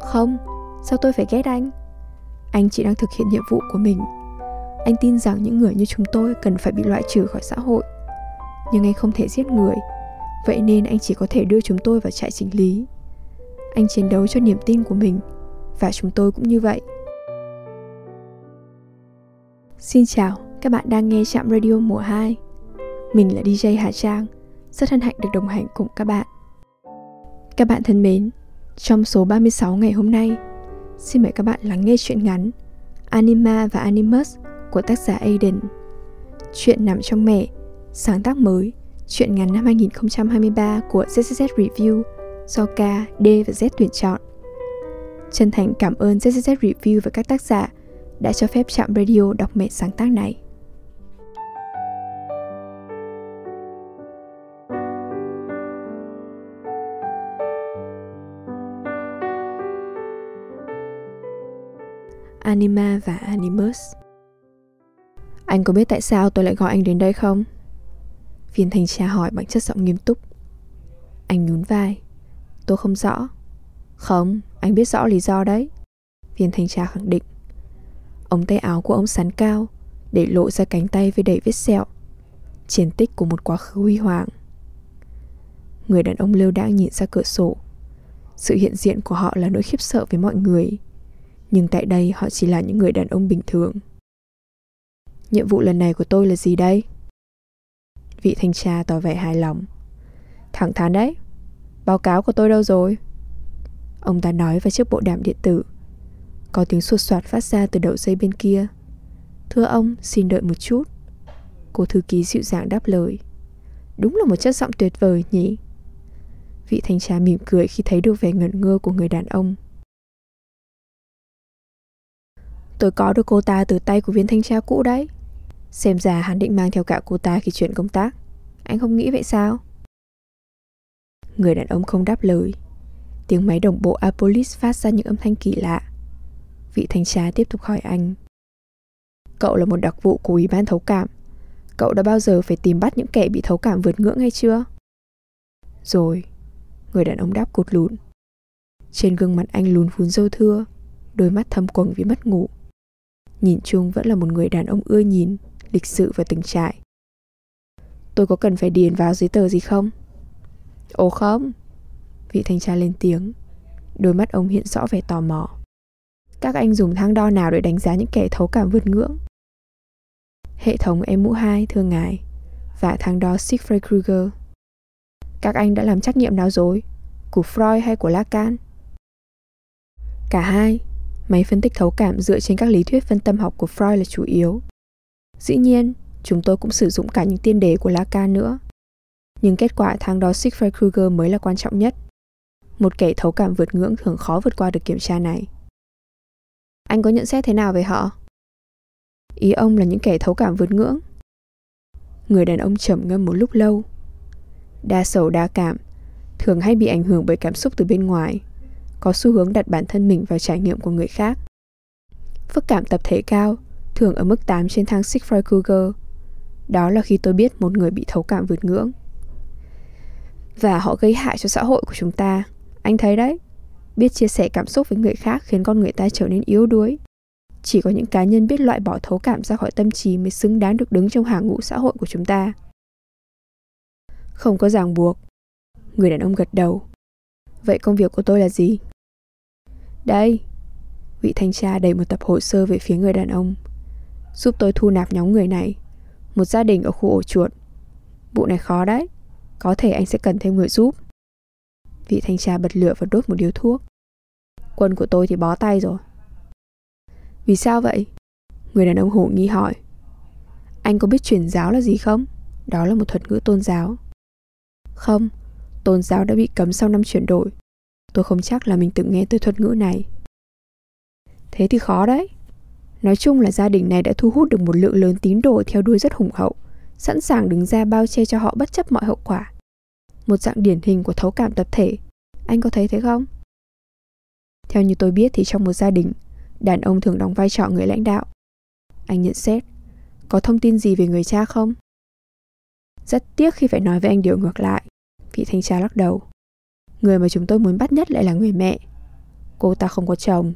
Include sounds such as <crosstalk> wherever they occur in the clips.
Không, sao tôi phải ghét anh? Anh chỉ đang thực hiện nhiệm vụ của mình. Anh tin rằng những người như chúng tôi cần phải bị loại trừ khỏi xã hội. Nhưng anh không thể giết người, vậy nên anh chỉ có thể đưa chúng tôi vào trại chính lý. Anh chiến đấu cho niềm tin của mình và chúng tôi cũng như vậy. Xin chào, các bạn đang nghe Trạm Radio mùa 2. Mình là DJ Hà Trang, rất hân hạnh được đồng hành cùng các bạn. Các bạn thân mến, trong số 36 ngày hôm nay, xin mời các bạn lắng nghe chuyện ngắn Anima và Animus của tác giả Aiden. Chuyện nằm trong mẹ, sáng tác mới, chuyện ngắn năm 2023 của ZZZ Review do K, D và Z tuyển chọn. Chân thành cảm ơn ZZZ Review và các tác giả đã cho phép Trạm Radio đọc mẹ sáng tác này. Anima và Animus. Anh có biết tại sao tôi lại gọi anh đến đây không? Viên thanh tra hỏi bằng chất giọng nghiêm túc. Anh nhún vai. Tôi không rõ. Không, anh biết rõ lý do đấy. Viên thanh tra khẳng định. Ống tay áo của ông sắn cao, để lộ ra cánh tay với đầy vết sẹo. Chiến tích của một quá khứ huy hoàng. Người đàn ông lêu đãng nhìn ra cửa sổ. Sự hiện diện của họ là nỗi khiếp sợ với mọi người nhưng tại đây họ chỉ là những người đàn ông bình thường. Nhiệm vụ lần này của tôi là gì đây? Vị thanh tra tỏ vẻ hài lòng. Thẳng thắn đấy, báo cáo của tôi đâu rồi? Ông ta nói vào chiếc bộ đàm điện tử. Có tiếng sột soạt phát ra từ đầu dây bên kia. Thưa ông, xin đợi một chút. Cô thư ký dịu dàng đáp lời. Đúng là một chất giọng tuyệt vời nhỉ? Vị thanh tra mỉm cười khi thấy được vẻ ngẩn ngơ của người đàn ông Tôi có được cô ta từ tay của viên thanh tra cũ đấy Xem ra hắn định mang theo cả cô ta khi chuyển công tác Anh không nghĩ vậy sao? Người đàn ông không đáp lời Tiếng máy đồng bộ Apolis phát ra những âm thanh kỳ lạ Vị thanh tra tiếp tục hỏi anh Cậu là một đặc vụ của Ủy ban thấu cảm Cậu đã bao giờ phải tìm bắt những kẻ bị thấu cảm vượt ngưỡng hay chưa? Rồi Người đàn ông đáp cột lụn Trên gương mặt anh lún phún dâu thưa Đôi mắt thâm quầng vì mất ngủ Nhìn chung vẫn là một người đàn ông ưa nhìn, lịch sự và từng trải. Tôi có cần phải điền vào giấy tờ gì không? Ồ không, vị thanh tra lên tiếng. Đôi mắt ông hiện rõ vẻ tò mò. Các anh dùng thang đo nào để đánh giá những kẻ thấu cảm vượt ngưỡng? Hệ thống em mũ 2, thưa ngài, và thang đo Siegfried kruger Các anh đã làm trách nhiệm nào rồi? Của Freud hay của Lacan? Cả hai, máy phân tích thấu cảm dựa trên các lý thuyết phân tâm học của Freud là chủ yếu. Dĩ nhiên, chúng tôi cũng sử dụng cả những tiên đề của Lacan nữa. Nhưng kết quả thang đo Siegfried Kruger mới là quan trọng nhất. Một kẻ thấu cảm vượt ngưỡng thường khó vượt qua được kiểm tra này. Anh có nhận xét thế nào về họ? Ý ông là những kẻ thấu cảm vượt ngưỡng. Người đàn ông trầm ngâm một lúc lâu. Đa sầu đa cảm, thường hay bị ảnh hưởng bởi cảm xúc từ bên ngoài có xu hướng đặt bản thân mình vào trải nghiệm của người khác. Phức cảm tập thể cao, thường ở mức 8 trên thang Siegfried Krueger. Đó là khi tôi biết một người bị thấu cảm vượt ngưỡng. Và họ gây hại cho xã hội của chúng ta. Anh thấy đấy, biết chia sẻ cảm xúc với người khác khiến con người ta trở nên yếu đuối. Chỉ có những cá nhân biết loại bỏ thấu cảm ra khỏi tâm trí mới xứng đáng được đứng trong hàng ngũ xã hội của chúng ta. Không có ràng buộc. Người đàn ông gật đầu. Vậy công việc của tôi là gì? Đây Vị thanh tra đẩy một tập hồ sơ về phía người đàn ông Giúp tôi thu nạp nhóm người này Một gia đình ở khu ổ chuột Vụ này khó đấy Có thể anh sẽ cần thêm người giúp Vị thanh tra bật lửa và đốt một điếu thuốc Quân của tôi thì bó tay rồi Vì sao vậy? Người đàn ông hổ nghi hỏi Anh có biết truyền giáo là gì không? Đó là một thuật ngữ tôn giáo Không, tôn giáo đã bị cấm sau năm chuyển đổi Tôi không chắc là mình từng nghe từ thuật ngữ này. Thế thì khó đấy. Nói chung là gia đình này đã thu hút được một lượng lớn tín đồ theo đuôi rất hùng hậu, sẵn sàng đứng ra bao che cho họ bất chấp mọi hậu quả. Một dạng điển hình của thấu cảm tập thể. Anh có thấy thế không? Theo như tôi biết thì trong một gia đình, đàn ông thường đóng vai trò người lãnh đạo. Anh nhận xét, có thông tin gì về người cha không? Rất tiếc khi phải nói với anh điều ngược lại. Vị thanh tra lắc đầu. Người mà chúng tôi muốn bắt nhất lại là người mẹ Cô ta không có chồng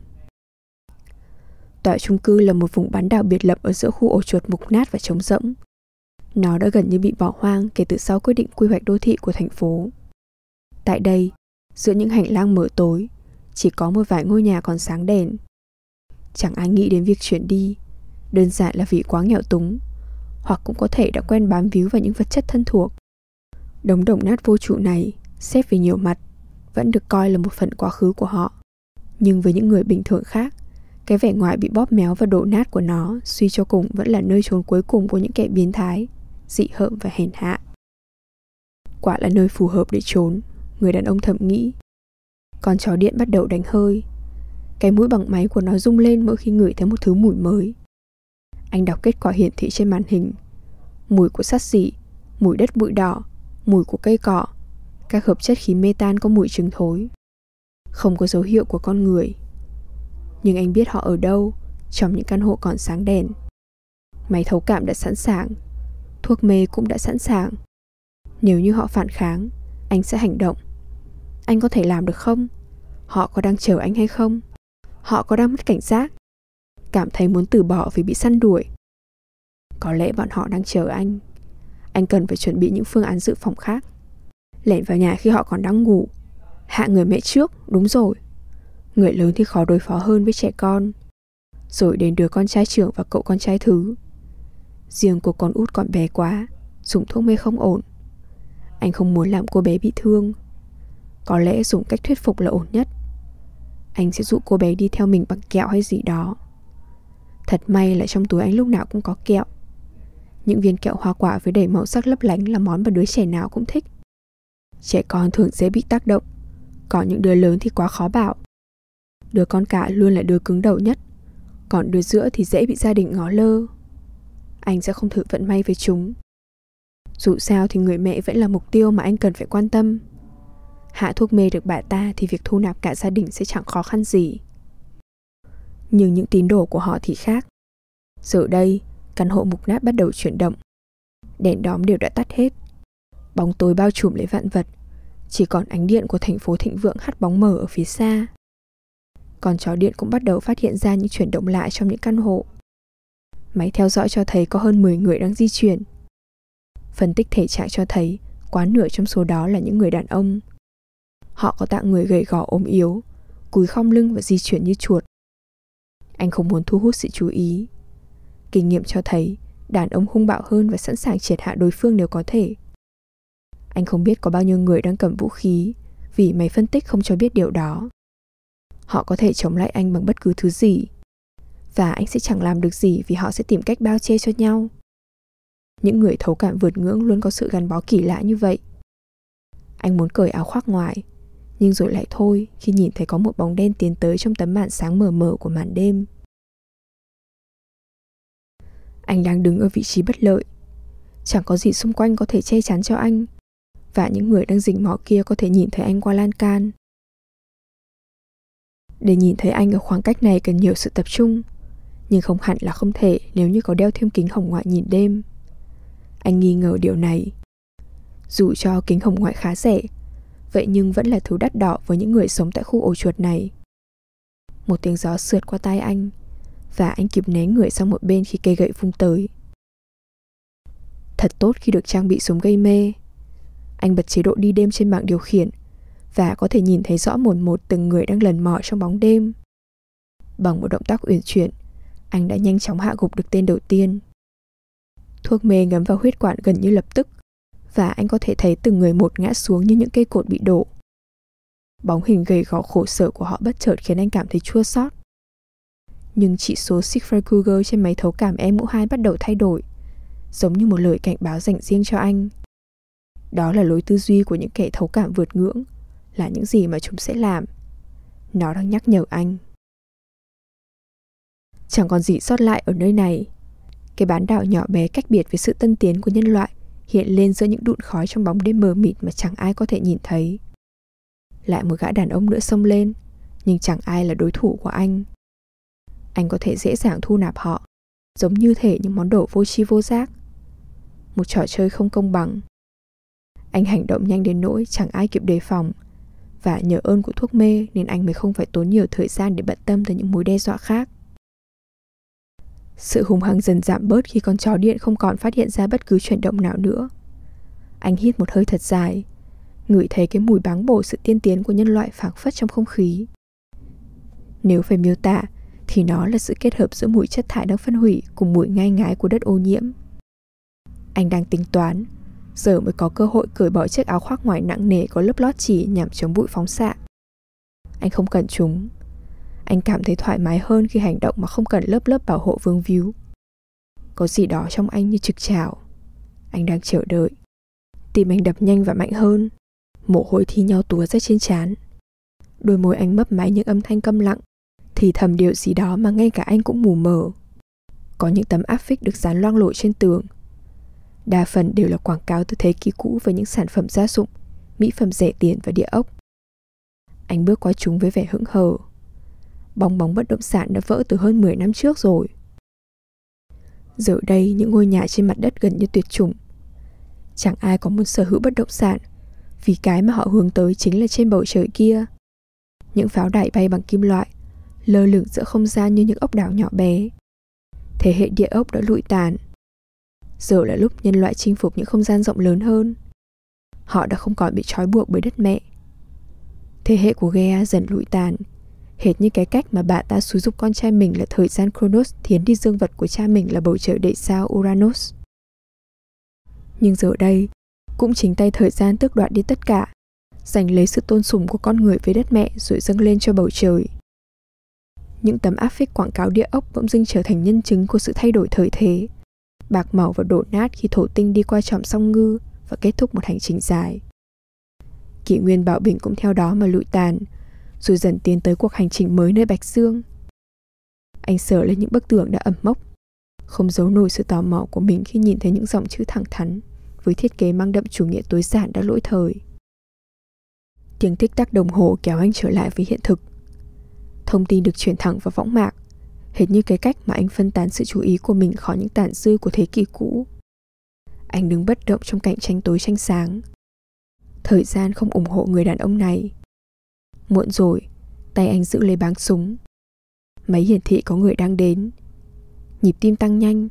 Tòa chung cư là một vùng bán đảo biệt lập ở giữa khu ổ chuột mục nát và trống rỗng. Nó đã gần như bị bỏ hoang kể từ sau quyết định quy hoạch đô thị của thành phố. Tại đây, giữa những hành lang mở tối, chỉ có một vài ngôi nhà còn sáng đèn. Chẳng ai nghĩ đến việc chuyển đi, đơn giản là vì quá nghèo túng, hoặc cũng có thể đã quen bám víu vào những vật chất thân thuộc. Đống đồng nát vô trụ này, xét về nhiều mặt, vẫn được coi là một phần quá khứ của họ. Nhưng với những người bình thường khác, cái vẻ ngoài bị bóp méo và đổ nát của nó suy cho cùng vẫn là nơi trốn cuối cùng của những kẻ biến thái, dị hợm và hèn hạ. Quả là nơi phù hợp để trốn, người đàn ông thầm nghĩ. Con chó điện bắt đầu đánh hơi. Cái mũi bằng máy của nó rung lên mỗi khi ngửi thấy một thứ mùi mới. Anh đọc kết quả hiển thị trên màn hình. Mùi của sát xỉ, mùi đất bụi đỏ, mùi của cây cỏ, các hợp chất khí metan có mùi trứng thối. Không có dấu hiệu của con người. Nhưng anh biết họ ở đâu, trong những căn hộ còn sáng đèn. Máy thấu cảm đã sẵn sàng, thuốc mê cũng đã sẵn sàng. Nếu như họ phản kháng, anh sẽ hành động. Anh có thể làm được không? Họ có đang chờ anh hay không? Họ có đang mất cảnh giác? Cảm thấy muốn từ bỏ vì bị săn đuổi. Có lẽ bọn họ đang chờ anh. Anh cần phải chuẩn bị những phương án dự phòng khác lẻn vào nhà khi họ còn đang ngủ. Hạ người mẹ trước, đúng rồi. Người lớn thì khó đối phó hơn với trẻ con. Rồi đến đứa con trai trưởng và cậu con trai thứ. Riêng của con út còn bé quá, dùng thuốc mê không ổn. Anh không muốn làm cô bé bị thương. Có lẽ dùng cách thuyết phục là ổn nhất. Anh sẽ dụ cô bé đi theo mình bằng kẹo hay gì đó. Thật may là trong túi anh lúc nào cũng có kẹo. Những viên kẹo hoa quả với đầy màu sắc lấp lánh là món mà đứa trẻ nào cũng thích trẻ con thường dễ bị tác động. còn những đứa lớn thì quá khó bảo. Đứa con cả luôn là đứa cứng đầu nhất, còn đứa giữa thì dễ bị gia đình ngó lơ. Anh sẽ không thử vận may với chúng. Dù sao thì người mẹ vẫn là mục tiêu mà anh cần phải quan tâm. Hạ thuốc mê được bà ta thì việc thu nạp cả gia đình sẽ chẳng khó khăn gì. Nhưng những tín đồ của họ thì khác. Giờ đây, căn hộ mục nát bắt đầu chuyển động. Đèn đóm đều đã tắt hết Bóng tối bao trùm lấy vạn vật, chỉ còn ánh điện của thành phố thịnh vượng hắt bóng mờ ở phía xa. Còn chó điện cũng bắt đầu phát hiện ra những chuyển động lạ trong những căn hộ. Máy theo dõi cho thấy có hơn 10 người đang di chuyển. Phân tích thể trạng cho thấy quá nửa trong số đó là những người đàn ông. Họ có tạng người gầy gò ốm yếu, cúi khom lưng và di chuyển như chuột. Anh không muốn thu hút sự chú ý. Kinh nghiệm cho thấy đàn ông hung bạo hơn và sẵn sàng triệt hạ đối phương nếu có thể. Anh không biết có bao nhiêu người đang cầm vũ khí vì máy phân tích không cho biết điều đó. Họ có thể chống lại anh bằng bất cứ thứ gì. Và anh sẽ chẳng làm được gì vì họ sẽ tìm cách bao che cho nhau. Những người thấu cảm vượt ngưỡng luôn có sự gắn bó kỳ lạ như vậy. Anh muốn cởi áo khoác ngoài, nhưng rồi lại thôi khi nhìn thấy có một bóng đen tiến tới trong tấm màn sáng mờ mờ của màn đêm. Anh đang đứng ở vị trí bất lợi. Chẳng có gì xung quanh có thể che chắn cho anh và những người đang rình mò kia có thể nhìn thấy anh qua lan can. Để nhìn thấy anh ở khoảng cách này cần nhiều sự tập trung, nhưng không hẳn là không thể nếu như có đeo thêm kính hồng ngoại nhìn đêm. Anh nghi ngờ điều này. Dù cho kính hồng ngoại khá rẻ, vậy nhưng vẫn là thứ đắt đỏ với những người sống tại khu ổ chuột này. Một tiếng gió sượt qua tai anh, và anh kịp né người sang một bên khi cây gậy vung tới. Thật tốt khi được trang bị súng gây mê, anh bật chế độ đi đêm trên bảng điều khiển và có thể nhìn thấy rõ một một từng người đang lần mò trong bóng đêm. Bằng một động tác uyển chuyển, anh đã nhanh chóng hạ gục được tên đầu tiên. Thuốc mê ngấm vào huyết quản gần như lập tức và anh có thể thấy từng người một ngã xuống như những cây cột bị đổ. Bóng hình gầy gò khổ sở của họ bất chợt khiến anh cảm thấy chua xót. Nhưng chỉ số Siegfried Kruger trên máy thấu cảm em mũ 2 bắt đầu thay đổi, giống như một lời cảnh báo dành riêng cho anh. Đó là lối tư duy của những kẻ thấu cảm vượt ngưỡng, là những gì mà chúng sẽ làm. Nó đang nhắc nhở anh. Chẳng còn gì sót lại ở nơi này. Cái bán đảo nhỏ bé cách biệt với sự tân tiến của nhân loại hiện lên giữa những đụn khói trong bóng đêm mờ mịt mà chẳng ai có thể nhìn thấy. Lại một gã đàn ông nữa xông lên, nhưng chẳng ai là đối thủ của anh. Anh có thể dễ dàng thu nạp họ, giống như thể những món đồ vô tri vô giác. Một trò chơi không công bằng, anh hành động nhanh đến nỗi chẳng ai kịp đề phòng Và nhờ ơn của thuốc mê nên anh mới không phải tốn nhiều thời gian để bận tâm tới những mối đe dọa khác Sự hùng hăng dần giảm bớt khi con chó điện không còn phát hiện ra bất cứ chuyển động nào nữa Anh hít một hơi thật dài Ngửi thấy cái mùi báng bổ sự tiên tiến của nhân loại phảng phất trong không khí Nếu phải miêu tả thì nó là sự kết hợp giữa mùi chất thải đang phân hủy cùng mùi ngai ngái của đất ô nhiễm. Anh đang tính toán, giờ mới có cơ hội cởi bỏ chiếc áo khoác ngoài nặng nề có lớp lót chỉ nhằm chống bụi phóng xạ. Anh không cần chúng. Anh cảm thấy thoải mái hơn khi hành động mà không cần lớp lớp bảo hộ vương víu. Có gì đó trong anh như trực trào. Anh đang chờ đợi. Tim anh đập nhanh và mạnh hơn. Mồ hôi thi nhau túa ra trên trán. Đôi môi anh mấp máy những âm thanh câm lặng, thì thầm điều gì đó mà ngay cả anh cũng mù mờ. Có những tấm áp phích được dán loang lổ trên tường, Đa phần đều là quảng cáo từ thế kỷ cũ với những sản phẩm gia dụng, mỹ phẩm rẻ tiền và địa ốc. Anh bước qua chúng với vẻ hững hờ. Bong bóng bất động sản đã vỡ từ hơn 10 năm trước rồi. Giờ đây, những ngôi nhà trên mặt đất gần như tuyệt chủng. Chẳng ai có muốn sở hữu bất động sản, vì cái mà họ hướng tới chính là trên bầu trời kia. Những pháo đài bay bằng kim loại, lơ lửng giữa không gian như những ốc đảo nhỏ bé. Thế hệ địa ốc đã lụi tàn, giờ là lúc nhân loại chinh phục những không gian rộng lớn hơn. Họ đã không còn bị trói buộc bởi đất mẹ. Thế hệ của Gaia dần lụi tàn, hệt như cái cách mà bà ta xúi giúp con trai mình là thời gian Kronos thiến đi dương vật của cha mình là bầu trời đầy sao Uranus. Nhưng giờ đây, cũng chính tay thời gian tước đoạt đi tất cả, giành lấy sự tôn sùng của con người với đất mẹ rồi dâng lên cho bầu trời. Những tấm áp phích quảng cáo địa ốc bỗng dưng trở thành nhân chứng của sự thay đổi thời thế bạc màu và đổ nát khi thổ tinh đi qua tròm song ngư và kết thúc một hành trình dài. Kỷ nguyên bạo bình cũng theo đó mà lụi tàn, rồi dần tiến tới cuộc hành trình mới nơi Bạch Dương. Anh sờ lên những bức tường đã ẩm mốc, không giấu nổi sự tò mò của mình khi nhìn thấy những dòng chữ thẳng thắn với thiết kế mang đậm chủ nghĩa tối giản đã lỗi thời. Tiếng tích tắc đồng hồ kéo anh trở lại với hiện thực. Thông tin được truyền thẳng vào võng mạc, hệt như cái cách mà anh phân tán sự chú ý của mình khỏi những tàn dư của thế kỷ cũ. Anh đứng bất động trong cạnh tranh tối tranh sáng. Thời gian không ủng hộ người đàn ông này. Muộn rồi, tay anh giữ lấy báng súng. Máy hiển thị có người đang đến. Nhịp tim tăng nhanh,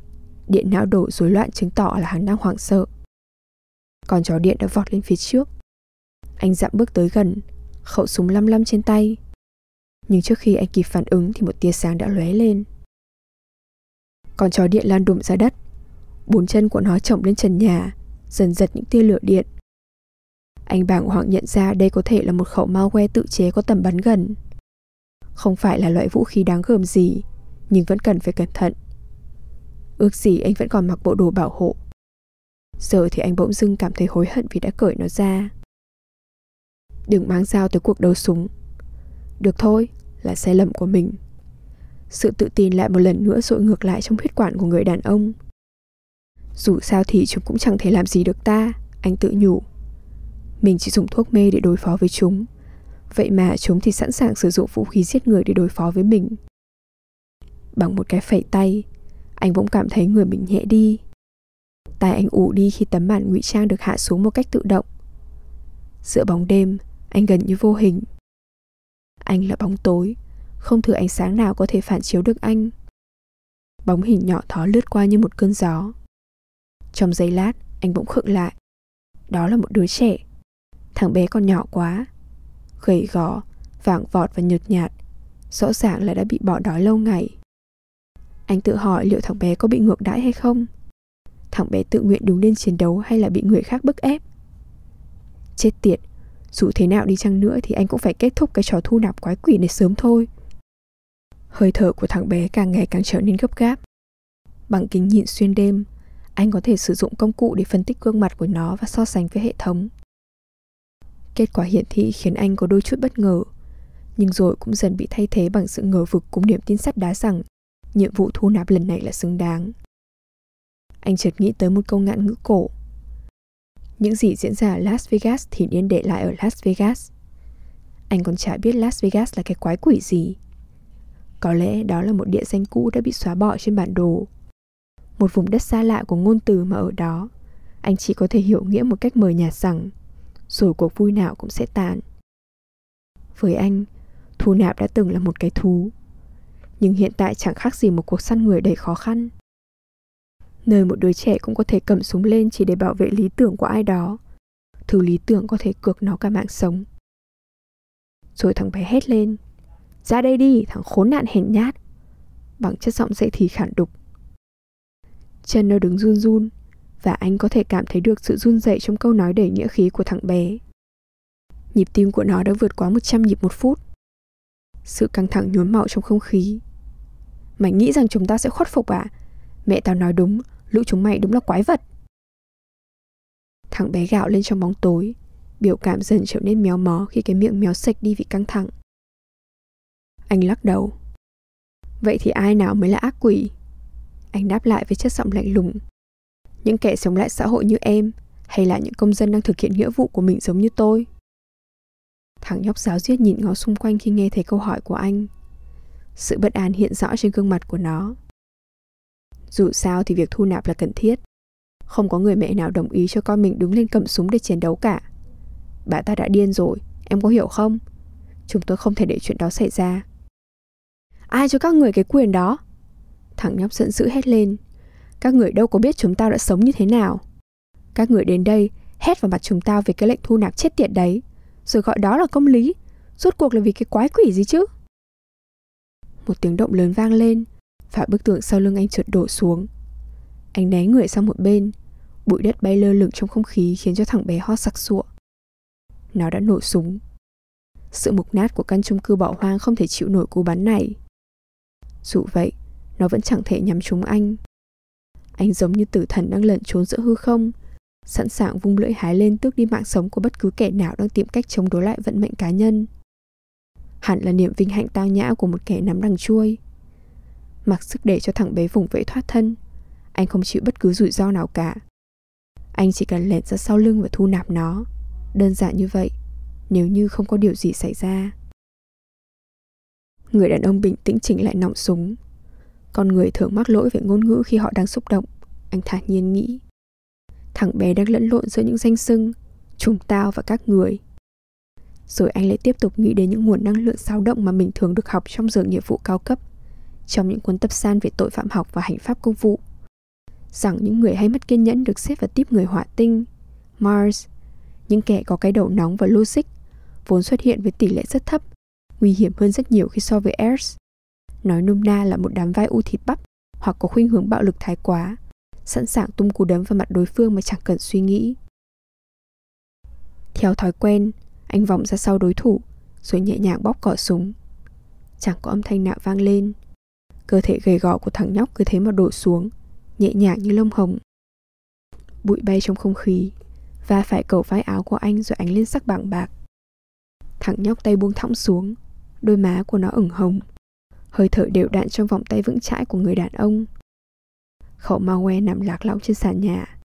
điện não đổ rối loạn chứng tỏ là hắn đang hoảng sợ. Con chó điện đã vọt lên phía trước. Anh dặm bước tới gần, khẩu súng lăm lăm trên tay, nhưng trước khi anh kịp phản ứng thì một tia sáng đã lóe lên. Con chó điện lan đụng ra đất. Bốn chân của nó chổng lên trần nhà, dần giật những tia lửa điện. Anh bàng hoàng nhận ra đây có thể là một khẩu malware tự chế có tầm bắn gần. Không phải là loại vũ khí đáng gờm gì, nhưng vẫn cần phải cẩn thận. Ước gì anh vẫn còn mặc bộ đồ bảo hộ. Giờ thì anh bỗng dưng cảm thấy hối hận vì đã cởi nó ra. Đừng mang dao tới cuộc đấu súng, được thôi, là sai lầm của mình. Sự tự tin lại một lần nữa dội ngược lại trong huyết quản của người đàn ông. Dù sao thì chúng cũng chẳng thể làm gì được ta, anh tự nhủ. Mình chỉ dùng thuốc mê để đối phó với chúng. Vậy mà chúng thì sẵn sàng sử dụng vũ khí giết người để đối phó với mình. Bằng một cái phẩy tay, anh bỗng cảm thấy người mình nhẹ đi. Tay anh ủ đi khi tấm màn ngụy trang được hạ xuống một cách tự động. Giữa bóng đêm, anh gần như vô hình anh là bóng tối không thứ ánh sáng nào có thể phản chiếu được anh bóng hình nhỏ thó lướt qua như một cơn gió trong giây lát anh bỗng khựng lại đó là một đứa trẻ thằng bé còn nhỏ quá gầy gò vàng vọt và nhợt nhạt rõ ràng là đã bị bỏ đói lâu ngày anh tự hỏi liệu thằng bé có bị ngược đãi hay không thằng bé tự nguyện đứng lên chiến đấu hay là bị người khác bức ép chết tiệt dù thế nào đi chăng nữa thì anh cũng phải kết thúc cái trò thu nạp quái quỷ này sớm thôi. Hơi thở của thằng bé càng ngày càng trở nên gấp gáp. Bằng kính nhịn xuyên đêm, anh có thể sử dụng công cụ để phân tích gương mặt của nó và so sánh với hệ thống. Kết quả hiển thị khiến anh có đôi chút bất ngờ, nhưng rồi cũng dần bị thay thế bằng sự ngờ vực cùng niềm tin sắt đá rằng nhiệm vụ thu nạp lần này là xứng đáng. Anh chợt nghĩ tới một câu ngạn ngữ cổ những gì diễn ra ở Las Vegas thì nên để lại ở Las Vegas. Anh còn chả biết Las Vegas là cái quái quỷ gì. Có lẽ đó là một địa danh cũ đã bị xóa bỏ trên bản đồ. Một vùng đất xa lạ của ngôn từ mà ở đó, anh chỉ có thể hiểu nghĩa một cách mờ nhạt rằng rồi cuộc vui nào cũng sẽ tàn. Với anh, thú nạp đã từng là một cái thú. Nhưng hiện tại chẳng khác gì một cuộc săn người đầy khó khăn nơi một đứa trẻ cũng có thể cầm súng lên chỉ để bảo vệ lý tưởng của ai đó. Thứ lý tưởng có thể cược nó cả mạng sống. Rồi thằng bé hét lên. Ra đây đi, thằng khốn nạn hèn nhát. Bằng chất giọng dậy thì khản đục. Chân nó đứng run run, và anh có thể cảm thấy được sự run dậy trong câu nói đầy nghĩa khí của thằng bé. Nhịp tim của nó đã vượt quá 100 nhịp một phút. Sự căng thẳng nhuốm màu trong không khí. Mày nghĩ rằng chúng ta sẽ khuất phục à? Mẹ tao nói đúng, lũ chúng mày đúng là quái vật. Thằng bé gạo lên trong bóng tối, biểu cảm dần trở nên méo mó khi cái miệng méo sạch đi vì căng thẳng. Anh lắc đầu. Vậy thì ai nào mới là ác quỷ? Anh đáp lại với chất giọng lạnh lùng. Những kẻ sống lại xã hội như em, hay là những công dân đang thực hiện nghĩa vụ của mình giống như tôi? Thằng nhóc giáo diết nhìn ngó xung quanh khi nghe thấy câu hỏi của anh. Sự bất an hiện rõ trên gương mặt của nó. Dù sao thì việc thu nạp là cần thiết. Không có người mẹ nào đồng ý cho con mình đứng lên cầm súng để chiến đấu cả. Bà ta đã điên rồi, em có hiểu không? Chúng tôi không thể để chuyện đó xảy ra. Ai cho các người cái quyền đó? Thằng nhóc giận dữ hét lên. Các người đâu có biết chúng ta đã sống như thế nào. Các người đến đây hét vào mặt chúng ta về cái lệnh thu nạp chết tiệt đấy, rồi gọi đó là công lý. Rốt cuộc là vì cái quái quỷ gì chứ? Một tiếng động lớn vang lên, và bức tượng sau lưng anh trượt đổ xuống. Anh né người sang một bên, bụi đất bay lơ lửng trong không khí khiến cho thằng bé hót sặc sụa. Nó đã nổ súng. Sự mục nát của căn chung cư bỏ hoang không thể chịu nổi cú bắn này. Dù vậy, nó vẫn chẳng thể nhắm trúng anh. Anh giống như tử thần đang lẩn trốn giữa hư không, sẵn sàng vung lưỡi hái lên tước đi mạng sống của bất cứ kẻ nào đang tìm cách chống đối lại vận mệnh cá nhân. Hẳn là niềm vinh hạnh tao nhã của một kẻ nắm đằng chuôi mặc sức để cho thằng bé vùng vẫy thoát thân. Anh không chịu bất cứ rủi ro nào cả. Anh chỉ cần lẹn ra sau lưng và thu nạp nó. Đơn giản như vậy, nếu như không có điều gì xảy ra. Người đàn ông bình tĩnh chỉnh lại nòng súng. Con người thường mắc lỗi về ngôn ngữ khi họ đang xúc động, anh thản nhiên nghĩ. Thằng bé đang lẫn lộn giữa những danh xưng, chúng tao và các người. Rồi anh lại tiếp tục nghĩ đến những nguồn năng lượng sao động mà mình thường được học trong giờ nhiệm vụ cao cấp trong những cuốn tập san về tội phạm học và hành pháp công vụ, rằng những người hay mất kiên nhẫn được xếp vào tiếp người hỏa tinh, Mars, những kẻ có cái đầu nóng và logic, vốn xuất hiện với tỷ lệ rất thấp, nguy hiểm hơn rất nhiều khi so với Earth Nói nôm na là một đám vai u thịt bắp hoặc có khuynh hướng bạo lực thái quá, sẵn sàng tung cú đấm vào mặt đối phương mà chẳng cần suy nghĩ. Theo thói quen, anh vòng ra sau đối thủ, rồi nhẹ nhàng bóp cỏ súng. Chẳng có âm thanh nào vang lên, Cơ thể gầy gò của thằng nhóc cứ thế mà đổ xuống, nhẹ nhàng như lông hồng. Bụi bay trong không khí, và phải cầu vai áo của anh rồi ánh lên sắc bảng bạc. Thằng nhóc tay buông thõng xuống, đôi má của nó ửng hồng. Hơi thở đều đặn trong vòng tay vững chãi của người đàn ông. Khẩu ma que nằm lạc lõng trên sàn nhà.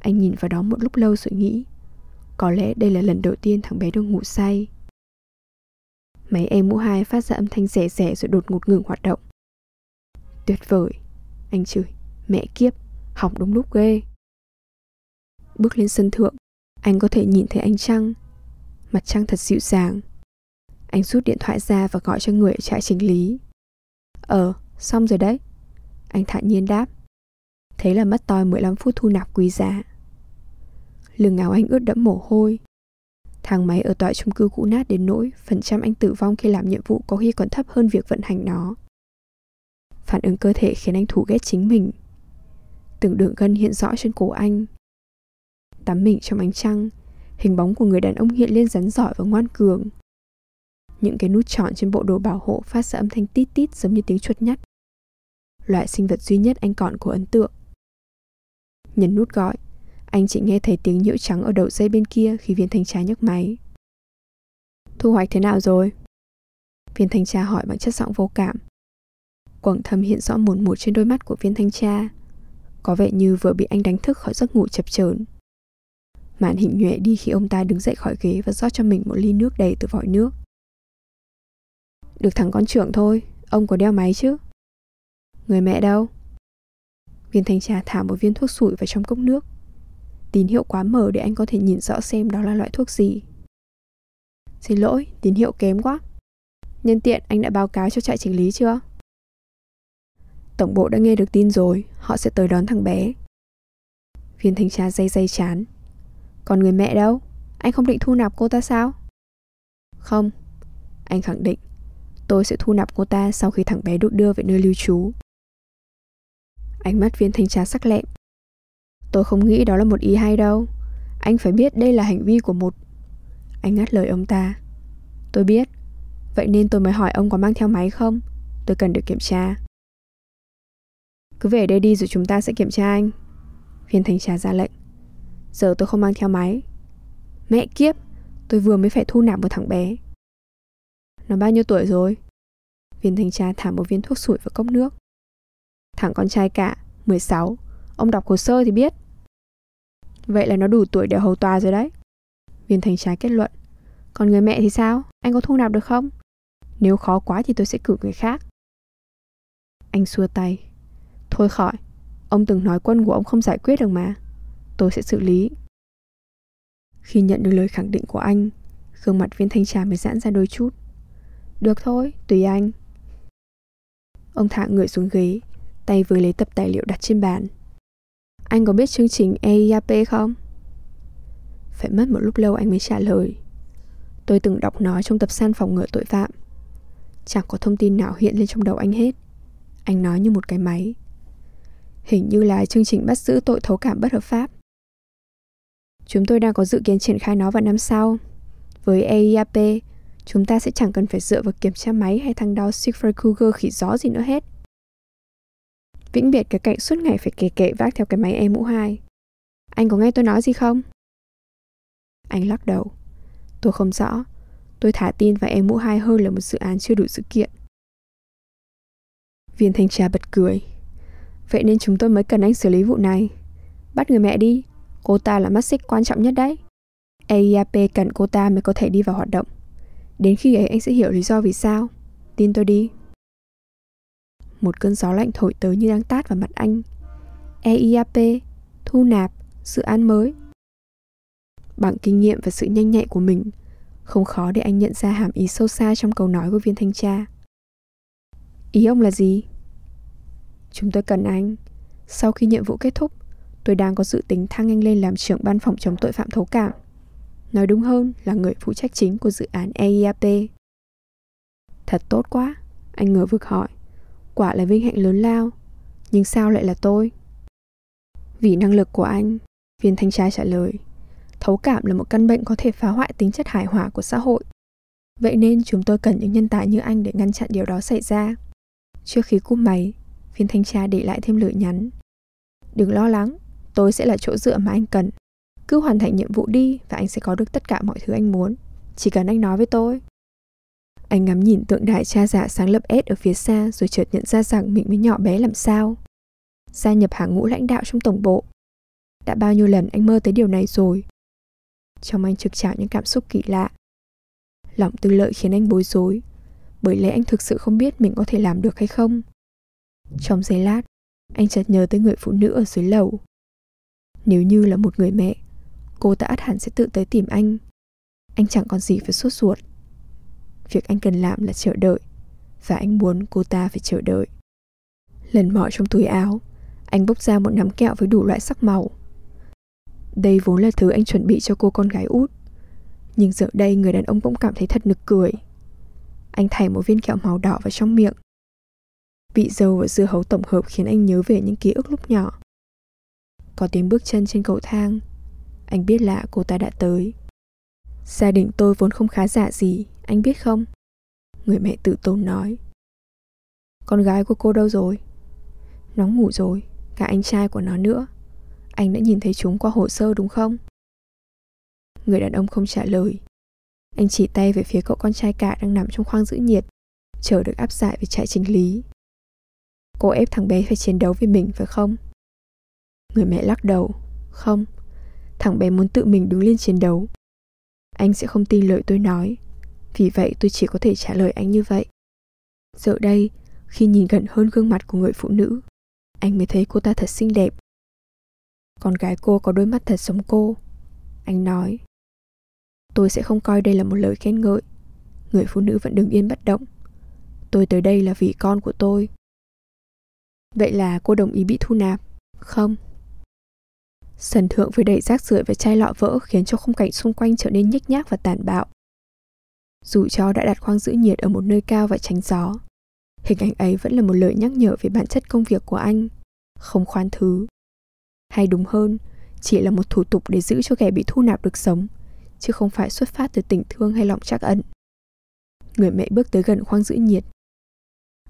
Anh nhìn vào đó một lúc lâu rồi nghĩ. Có lẽ đây là lần đầu tiên thằng bé được ngủ say. Máy em mũ hai phát ra âm thanh rẻ rẻ rồi đột ngột ngừng hoạt động. Tuyệt vời Anh chửi Mẹ kiếp Học đúng lúc ghê Bước lên sân thượng Anh có thể nhìn thấy anh trăng Mặt trăng thật dịu dàng Anh rút điện thoại ra và gọi cho người ở trại chỉnh lý Ờ, xong rồi đấy Anh thản nhiên đáp Thế là mất toi 15 phút thu nạp quý giá Lưng áo anh ướt đẫm mồ hôi Thang máy ở tòa chung cư cũ nát đến nỗi phần trăm anh tử vong khi làm nhiệm vụ có khi còn thấp hơn việc vận hành nó. Phản ứng cơ thể khiến anh thù ghét chính mình. Từng đường gân hiện rõ trên cổ anh. Tắm mình trong ánh trăng, hình bóng của người đàn ông hiện lên rắn giỏi và ngoan cường. Những cái nút tròn trên bộ đồ bảo hộ phát ra âm thanh tít tít giống như tiếng chuột nhắt. Loại sinh vật duy nhất anh còn của ấn tượng. Nhấn nút gọi, anh chỉ nghe thấy tiếng nhiễu trắng ở đầu dây bên kia khi viên thanh tra nhấc máy. Thu hoạch thế nào rồi? Viên thanh tra hỏi bằng chất giọng vô cảm quầng thâm hiện rõ mồn một trên đôi mắt của viên thanh tra Có vẻ như vừa bị anh đánh thức khỏi giấc ngủ chập chờn Màn hình nhuệ đi khi ông ta đứng dậy khỏi ghế và rót cho mình một ly nước đầy từ vòi nước Được thằng con trưởng thôi, ông có đeo máy chứ Người mẹ đâu? Viên thanh tra thả một viên thuốc sủi vào trong cốc nước Tín hiệu quá mờ để anh có thể nhìn rõ xem đó là loại thuốc gì Xin lỗi, tín hiệu kém quá Nhân tiện anh đã báo cáo cho trại chỉnh lý chưa? Tổng bộ đã nghe được tin rồi, họ sẽ tới đón thằng bé. Viên thanh tra dây dây chán. Còn người mẹ đâu? Anh không định thu nạp cô ta sao? Không, anh khẳng định. Tôi sẽ thu nạp cô ta sau khi thằng bé được đưa về nơi lưu trú. Ánh mắt viên thanh tra sắc lẹm. Tôi không nghĩ đó là một ý hay đâu. Anh phải biết đây là hành vi của một... Anh ngắt lời ông ta. Tôi biết. Vậy nên tôi mới hỏi ông có mang theo máy không? Tôi cần được kiểm tra. Cứ về đây đi rồi chúng ta sẽ kiểm tra anh Viên thanh tra ra lệnh Giờ tôi không mang theo máy Mẹ kiếp Tôi vừa mới phải thu nạp một thằng bé Nó bao nhiêu tuổi rồi Viên thanh tra thả một viên thuốc sủi vào cốc nước Thằng con trai cả 16 Ông đọc hồ sơ thì biết Vậy là nó đủ tuổi để hầu tòa rồi đấy Viên thanh tra kết luận Còn người mẹ thì sao? Anh có thu nạp được không? Nếu khó quá thì tôi sẽ cử người khác Anh xua tay Thôi khỏi, ông từng nói quân của ông không giải quyết được mà. Tôi sẽ xử lý. Khi nhận được lời khẳng định của anh, gương mặt viên thanh trà mới giãn ra đôi chút. Được thôi, tùy anh. Ông thả người xuống ghế, tay vừa lấy tập tài liệu đặt trên bàn. Anh có biết chương trình EIAP không? Phải mất một lúc lâu anh mới trả lời. Tôi từng đọc nó trong tập san phòng ngừa tội phạm. Chẳng có thông tin nào hiện lên trong đầu anh hết. Anh nói như một cái máy hình như là chương trình bắt giữ tội thấu cảm bất hợp pháp. Chúng tôi đang có dự kiến triển khai nó vào năm sau. Với aiap chúng ta sẽ chẳng cần phải dựa vào kiểm tra máy hay thằng đo Siegfried Kruger khỉ gió gì nữa hết. Vĩnh biệt cái cạnh suốt ngày phải kề kệ vác theo cái máy em mũ 2. Anh có nghe tôi nói gì không? Anh lắc đầu. Tôi không rõ. Tôi thả tin vào em mũ 2 hơn là một dự án chưa đủ sự kiện. Viên thanh tra bật cười. Vậy nên chúng tôi mới cần anh xử lý vụ này. Bắt người mẹ đi, cô ta là mắt xích quan trọng nhất đấy. AIAP cần cô ta mới có thể đi vào hoạt động. Đến khi ấy anh sẽ hiểu lý do vì sao. Tin tôi đi. Một cơn gió lạnh thổi tới như đang tát vào mặt anh. EIAP, thu nạp, dự án mới. Bằng kinh nghiệm và sự nhanh nhạy của mình, không khó để anh nhận ra hàm ý sâu xa trong câu nói của viên thanh tra. Ý ông là gì? Chúng tôi cần anh. Sau khi nhiệm vụ kết thúc, tôi đang có dự tính thăng anh lên làm trưởng ban phòng chống tội phạm thấu cảm. Nói đúng hơn là người phụ trách chính của dự án EIAP. Thật tốt quá, anh ngờ vực hỏi. Quả là vinh hạnh lớn lao, nhưng sao lại là tôi? Vì năng lực của anh, viên thanh tra trả lời. Thấu cảm là một căn bệnh có thể phá hoại tính chất hài hòa của xã hội. Vậy nên chúng tôi cần những nhân tài như anh để ngăn chặn điều đó xảy ra. Trước khi cúp máy, viên thanh tra để lại thêm lời nhắn. Đừng lo lắng, tôi sẽ là chỗ dựa mà anh cần. Cứ hoàn thành nhiệm vụ đi và anh sẽ có được tất cả mọi thứ anh muốn. Chỉ cần anh nói với tôi. Anh ngắm nhìn tượng đại cha giả dạ sáng lập S ở phía xa rồi chợt nhận ra rằng mình mới nhỏ bé làm sao. Gia nhập hàng ngũ lãnh đạo trong tổng bộ. Đã bao nhiêu lần anh mơ tới điều này rồi. Trong anh trực trào những cảm xúc kỳ lạ. Lòng tư lợi khiến anh bối rối. Bởi lẽ anh thực sự không biết mình có thể làm được hay không. Trong giây lát, anh chợt nhớ tới người phụ nữ ở dưới lầu. Nếu như là một người mẹ, cô ta ắt hẳn sẽ tự tới tìm anh. Anh chẳng còn gì phải sốt ruột. Việc anh cần làm là chờ đợi, và anh muốn cô ta phải chờ đợi. Lần mò trong túi áo, anh bốc ra một nắm kẹo với đủ loại sắc màu. Đây vốn là thứ anh chuẩn bị cho cô con gái út. Nhưng giờ đây người đàn ông cũng cảm thấy thật nực cười. Anh thảy một viên kẹo màu đỏ vào trong miệng Vị dầu và dưa hấu tổng hợp khiến anh nhớ về những ký ức lúc nhỏ. Có tiếng bước chân trên cầu thang. Anh biết lạ cô ta đã tới. Gia đình tôi vốn không khá giả gì, anh biết không? Người mẹ tự tôn nói. Con gái của cô đâu rồi? Nó ngủ rồi, cả anh trai của nó nữa. Anh đã nhìn thấy chúng qua hồ sơ đúng không? Người đàn ông không trả lời. Anh chỉ tay về phía cậu con trai cả đang nằm trong khoang giữ nhiệt, chờ được áp giải về trại chính lý. Cô ép thằng bé phải chiến đấu với mình phải không? Người mẹ lắc đầu. Không, thằng bé muốn tự mình đứng lên chiến đấu. Anh sẽ không tin lời tôi nói. Vì vậy tôi chỉ có thể trả lời anh như vậy. Giờ đây, khi nhìn gần hơn gương mặt của người phụ nữ, anh mới thấy cô ta thật xinh đẹp. Con gái cô có đôi mắt thật giống cô. Anh nói. Tôi sẽ không coi đây là một lời khen ngợi. Người phụ nữ vẫn đứng yên bất động. Tôi tới đây là vì con của tôi. Vậy là cô đồng ý bị thu nạp? Không. sần thượng với đầy rác rưởi và chai lọ vỡ khiến cho khung cảnh xung quanh trở nên nhếch nhác và tàn bạo. Dù cho đã đặt khoang giữ nhiệt ở một nơi cao và tránh gió, hình ảnh ấy vẫn là một lời nhắc nhở về bản chất công việc của anh, không khoan thứ. Hay đúng hơn, chỉ là một thủ tục để giữ cho kẻ bị thu nạp được sống, chứ không phải xuất phát từ tình thương hay lòng trắc ẩn. Người mẹ bước tới gần khoang giữ nhiệt.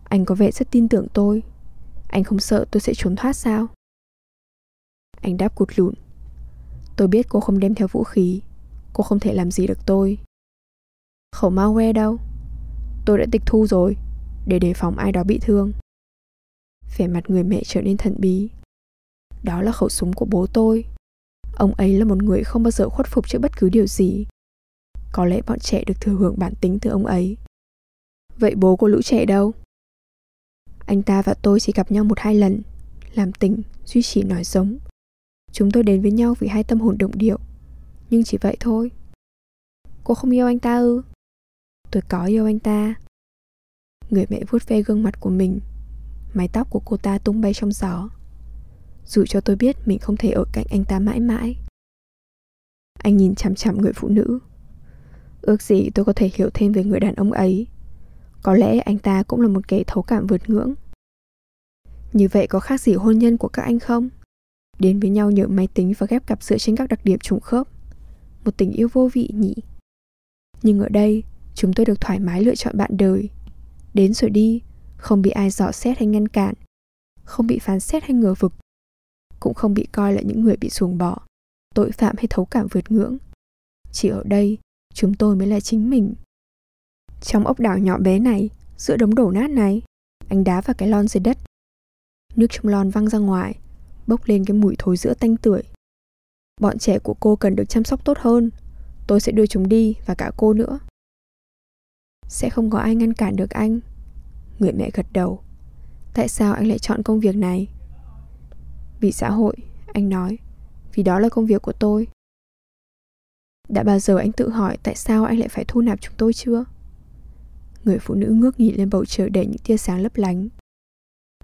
Anh có vẻ rất tin tưởng tôi, anh không sợ tôi sẽ trốn thoát sao? Anh đáp cụt lụn. Tôi biết cô không đem theo vũ khí. Cô không thể làm gì được tôi. Khẩu malware đâu? Tôi đã tịch thu rồi, để đề phòng ai đó bị thương. Vẻ mặt người mẹ trở nên thận bí. Đó là khẩu súng của bố tôi. Ông ấy là một người không bao giờ khuất phục trước bất cứ điều gì. Có lẽ bọn trẻ được thừa hưởng bản tính từ ông ấy. Vậy bố của lũ trẻ đâu? Anh ta và tôi chỉ gặp nhau một hai lần, làm tình, duy trì nói giống. Chúng tôi đến với nhau vì hai tâm hồn động điệu, nhưng chỉ vậy thôi. Cô không yêu anh ta ư? Tôi có yêu anh ta. Người mẹ vuốt ve gương mặt của mình, mái tóc của cô ta tung bay trong gió. Dù cho tôi biết mình không thể ở cạnh anh ta mãi mãi. Anh nhìn chằm chằm người phụ nữ. Ước gì tôi có thể hiểu thêm về người đàn ông ấy có lẽ anh ta cũng là một kẻ thấu cảm vượt ngưỡng. Như vậy có khác gì hôn nhân của các anh không? Đến với nhau nhờ máy tính và ghép cặp dựa trên các đặc điểm trùng khớp. Một tình yêu vô vị nhỉ? Nhưng ở đây, chúng tôi được thoải mái lựa chọn bạn đời. Đến rồi đi, không bị ai dò xét hay ngăn cản, không bị phán xét hay ngờ vực, cũng không bị coi là những người bị ruồng bỏ, tội phạm hay thấu cảm vượt ngưỡng. Chỉ ở đây, chúng tôi mới là chính mình. Trong ốc đảo nhỏ bé này, giữa đống đổ nát này, anh đá vào cái lon dưới đất. Nước trong lon văng ra ngoài, bốc lên cái mùi thối giữa tanh tưởi. Bọn trẻ của cô cần được chăm sóc tốt hơn. Tôi sẽ đưa chúng đi và cả cô nữa. Sẽ không có ai ngăn cản được anh. Người mẹ gật đầu. Tại sao anh lại chọn công việc này? Vì xã hội, anh nói. Vì đó là công việc của tôi. Đã bao giờ anh tự hỏi tại sao anh lại phải thu nạp chúng tôi chưa? người phụ nữ ngước nhìn lên bầu trời đầy những tia sáng lấp lánh.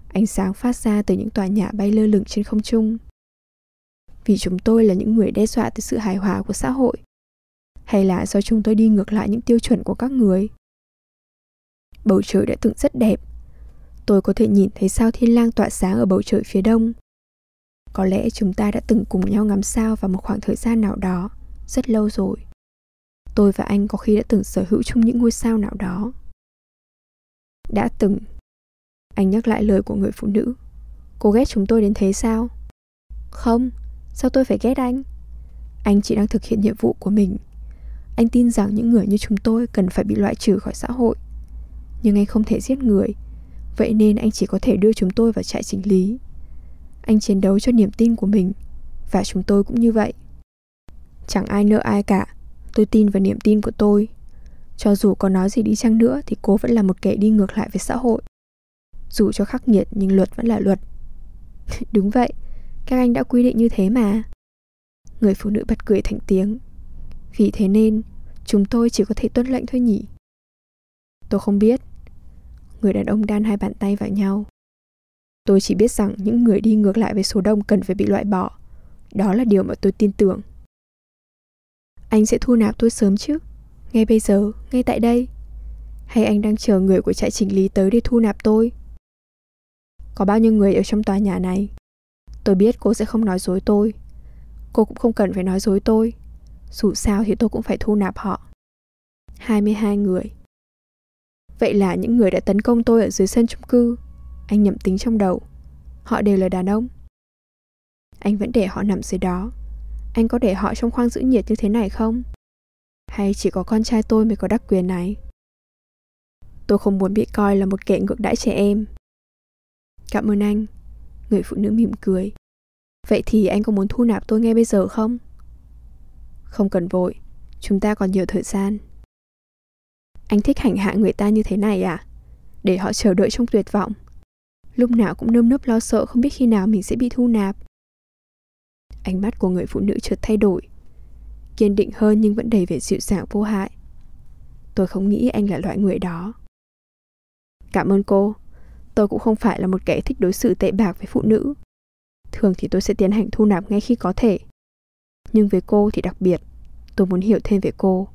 Ánh sáng phát ra từ những tòa nhà bay lơ lửng trên không trung. Vì chúng tôi là những người đe dọa tới sự hài hòa của xã hội, hay là do chúng tôi đi ngược lại những tiêu chuẩn của các người. Bầu trời đã từng rất đẹp. Tôi có thể nhìn thấy sao thiên lang tỏa sáng ở bầu trời phía đông. Có lẽ chúng ta đã từng cùng nhau ngắm sao vào một khoảng thời gian nào đó, rất lâu rồi. Tôi và anh có khi đã từng sở hữu chung những ngôi sao nào đó. Đã từng. Anh nhắc lại lời của người phụ nữ. Cô ghét chúng tôi đến thế sao? Không, sao tôi phải ghét anh? Anh chỉ đang thực hiện nhiệm vụ của mình. Anh tin rằng những người như chúng tôi cần phải bị loại trừ khỏi xã hội. Nhưng anh không thể giết người, vậy nên anh chỉ có thể đưa chúng tôi vào trại chỉnh lý. Anh chiến đấu cho niềm tin của mình, và chúng tôi cũng như vậy. Chẳng ai nợ ai cả, tôi tin vào niềm tin của tôi cho dù có nói gì đi chăng nữa thì cô vẫn là một kẻ đi ngược lại với xã hội. Dù cho khắc nghiệt nhưng luật vẫn là luật. <laughs> Đúng vậy, các anh đã quy định như thế mà. Người phụ nữ bật cười thành tiếng. Vì thế nên, chúng tôi chỉ có thể tuân lệnh thôi nhỉ. Tôi không biết. Người đàn ông đan hai bàn tay vào nhau. Tôi chỉ biết rằng những người đi ngược lại với số đông cần phải bị loại bỏ. Đó là điều mà tôi tin tưởng. Anh sẽ thu nạp tôi sớm chứ? ngay bây giờ, ngay tại đây? Hay anh đang chờ người của trại chỉnh lý tới để thu nạp tôi? Có bao nhiêu người ở trong tòa nhà này? Tôi biết cô sẽ không nói dối tôi. Cô cũng không cần phải nói dối tôi. Dù sao thì tôi cũng phải thu nạp họ. 22 người. Vậy là những người đã tấn công tôi ở dưới sân chung cư. Anh nhậm tính trong đầu. Họ đều là đàn ông. Anh vẫn để họ nằm dưới đó. Anh có để họ trong khoang giữ nhiệt như thế này không? hay chỉ có con trai tôi mới có đặc quyền này tôi không muốn bị coi là một kẻ ngược đãi trẻ em cảm ơn anh người phụ nữ mỉm cười vậy thì anh có muốn thu nạp tôi ngay bây giờ không không cần vội chúng ta còn nhiều thời gian anh thích hành hạ người ta như thế này à để họ chờ đợi trong tuyệt vọng lúc nào cũng nơm nớp lo sợ không biết khi nào mình sẽ bị thu nạp ánh mắt của người phụ nữ chợt thay đổi kiên định hơn nhưng vẫn đầy vẻ dịu dàng vô hại. Tôi không nghĩ anh là loại người đó. Cảm ơn cô. Tôi cũng không phải là một kẻ thích đối xử tệ bạc với phụ nữ. Thường thì tôi sẽ tiến hành thu nạp ngay khi có thể. Nhưng với cô thì đặc biệt, tôi muốn hiểu thêm về cô.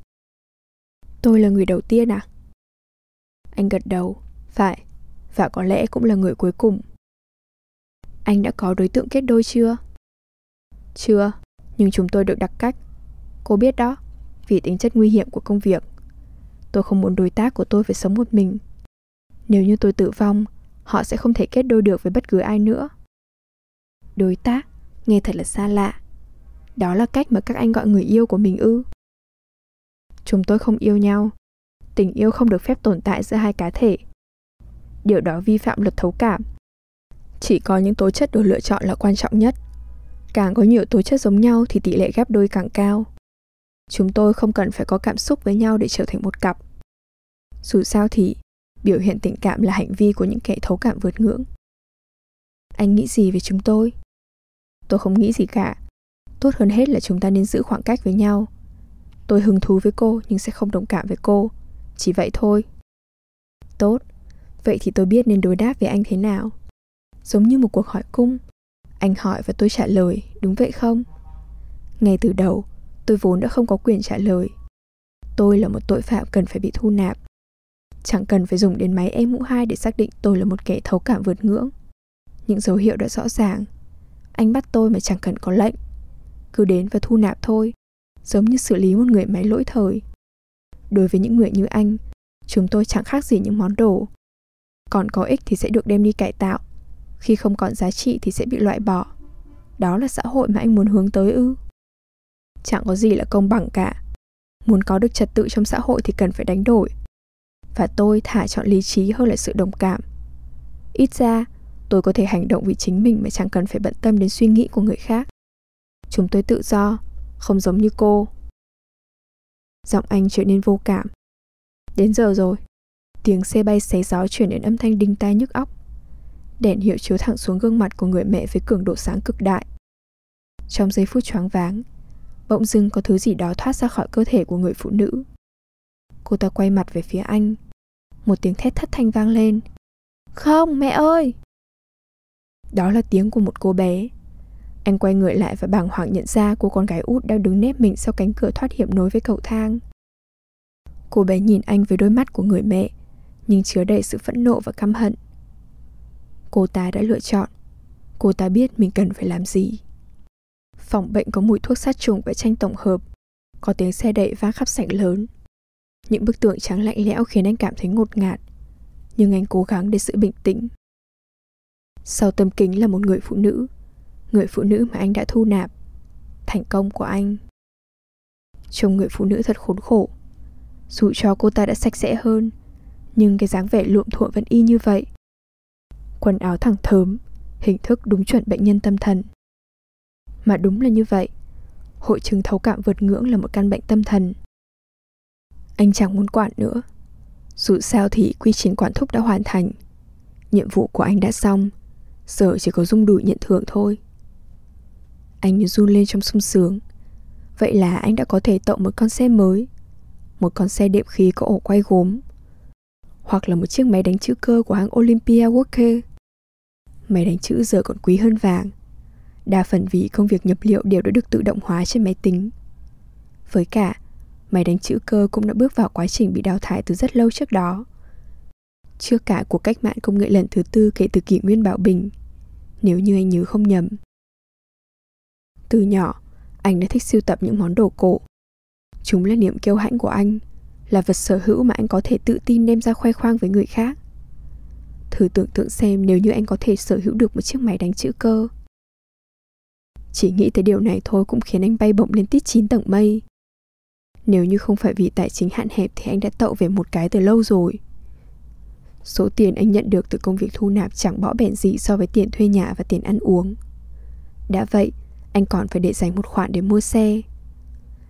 Tôi là người đầu tiên à? Anh gật đầu, phải, và có lẽ cũng là người cuối cùng. Anh đã có đối tượng kết đôi chưa? Chưa, nhưng chúng tôi được đặt cách Cô biết đó, vì tính chất nguy hiểm của công việc. Tôi không muốn đối tác của tôi phải sống một mình. Nếu như tôi tử vong, họ sẽ không thể kết đôi được với bất cứ ai nữa. Đối tác, nghe thật là xa lạ. Đó là cách mà các anh gọi người yêu của mình ư. Chúng tôi không yêu nhau. Tình yêu không được phép tồn tại giữa hai cá thể. Điều đó vi phạm luật thấu cảm. Chỉ có những tố chất được lựa chọn là quan trọng nhất. Càng có nhiều tố chất giống nhau thì tỷ lệ ghép đôi càng cao chúng tôi không cần phải có cảm xúc với nhau để trở thành một cặp dù sao thì biểu hiện tình cảm là hành vi của những kẻ thấu cảm vượt ngưỡng anh nghĩ gì về chúng tôi tôi không nghĩ gì cả tốt hơn hết là chúng ta nên giữ khoảng cách với nhau tôi hứng thú với cô nhưng sẽ không đồng cảm với cô chỉ vậy thôi tốt vậy thì tôi biết nên đối đáp với anh thế nào giống như một cuộc hỏi cung anh hỏi và tôi trả lời đúng vậy không ngay từ đầu tôi vốn đã không có quyền trả lời. Tôi là một tội phạm cần phải bị thu nạp. Chẳng cần phải dùng đến máy em mũ 2 để xác định tôi là một kẻ thấu cảm vượt ngưỡng. Những dấu hiệu đã rõ ràng. Anh bắt tôi mà chẳng cần có lệnh. Cứ đến và thu nạp thôi, giống như xử lý một người máy lỗi thời. Đối với những người như anh, chúng tôi chẳng khác gì những món đồ. Còn có ích thì sẽ được đem đi cải tạo, khi không còn giá trị thì sẽ bị loại bỏ. Đó là xã hội mà anh muốn hướng tới ư? chẳng có gì là công bằng cả muốn có được trật tự trong xã hội thì cần phải đánh đổi và tôi thả chọn lý trí hơn là sự đồng cảm ít ra tôi có thể hành động vì chính mình mà chẳng cần phải bận tâm đến suy nghĩ của người khác chúng tôi tự do không giống như cô giọng anh trở nên vô cảm đến giờ rồi tiếng xe bay xé gió chuyển đến âm thanh đinh tai nhức óc đèn hiệu chiếu thẳng xuống gương mặt của người mẹ với cường độ sáng cực đại trong giây phút choáng váng bỗng dưng có thứ gì đó thoát ra khỏi cơ thể của người phụ nữ. Cô ta quay mặt về phía anh. Một tiếng thét thất thanh vang lên. Không, mẹ ơi! Đó là tiếng của một cô bé. Anh quay người lại và bàng hoàng nhận ra cô con gái út đang đứng nép mình sau cánh cửa thoát hiểm nối với cầu thang. Cô bé nhìn anh với đôi mắt của người mẹ, nhưng chứa đầy sự phẫn nộ và căm hận. Cô ta đã lựa chọn. Cô ta biết mình cần phải làm gì phòng bệnh có mùi thuốc sát trùng và tranh tổng hợp. Có tiếng xe đẩy vác khắp sảnh lớn. Những bức tượng trắng lạnh lẽo khiến anh cảm thấy ngột ngạt. Nhưng anh cố gắng để giữ bình tĩnh. Sau tấm kính là một người phụ nữ. Người phụ nữ mà anh đã thu nạp. Thành công của anh. Trông người phụ nữ thật khốn khổ. Dù cho cô ta đã sạch sẽ hơn, nhưng cái dáng vẻ luộm thuộm vẫn y như vậy. Quần áo thẳng thớm, hình thức đúng chuẩn bệnh nhân tâm thần. Mà đúng là như vậy. Hội chứng thấu cảm vượt ngưỡng là một căn bệnh tâm thần. Anh chẳng muốn quản nữa. Dù sao thì quy trình quản thúc đã hoàn thành. Nhiệm vụ của anh đã xong. Giờ chỉ có dung đủ nhận thưởng thôi. Anh như run lên trong sung sướng. Vậy là anh đã có thể tậu một con xe mới. Một con xe đệm khí có ổ quay gốm. Hoặc là một chiếc máy đánh chữ cơ của hãng Olympia Walker. Máy đánh chữ giờ còn quý hơn vàng đa phần vì công việc nhập liệu đều đã được tự động hóa trên máy tính. Với cả, máy đánh chữ cơ cũng đã bước vào quá trình bị đào thải từ rất lâu trước đó. Trước cả cuộc cách mạng công nghệ lần thứ tư kể từ kỷ nguyên Bảo Bình, nếu như anh nhớ không nhầm. Từ nhỏ, anh đã thích sưu tập những món đồ cổ. Chúng là niềm kiêu hãnh của anh, là vật sở hữu mà anh có thể tự tin đem ra khoe khoang với người khác. Thử tưởng tượng xem nếu như anh có thể sở hữu được một chiếc máy đánh chữ cơ, chỉ nghĩ tới điều này thôi cũng khiến anh bay bổng lên tít chín tầng mây. Nếu như không phải vì tài chính hạn hẹp thì anh đã tậu về một cái từ lâu rồi. Số tiền anh nhận được từ công việc thu nạp chẳng bỏ bèn gì so với tiền thuê nhà và tiền ăn uống. Đã vậy, anh còn phải để dành một khoản để mua xe.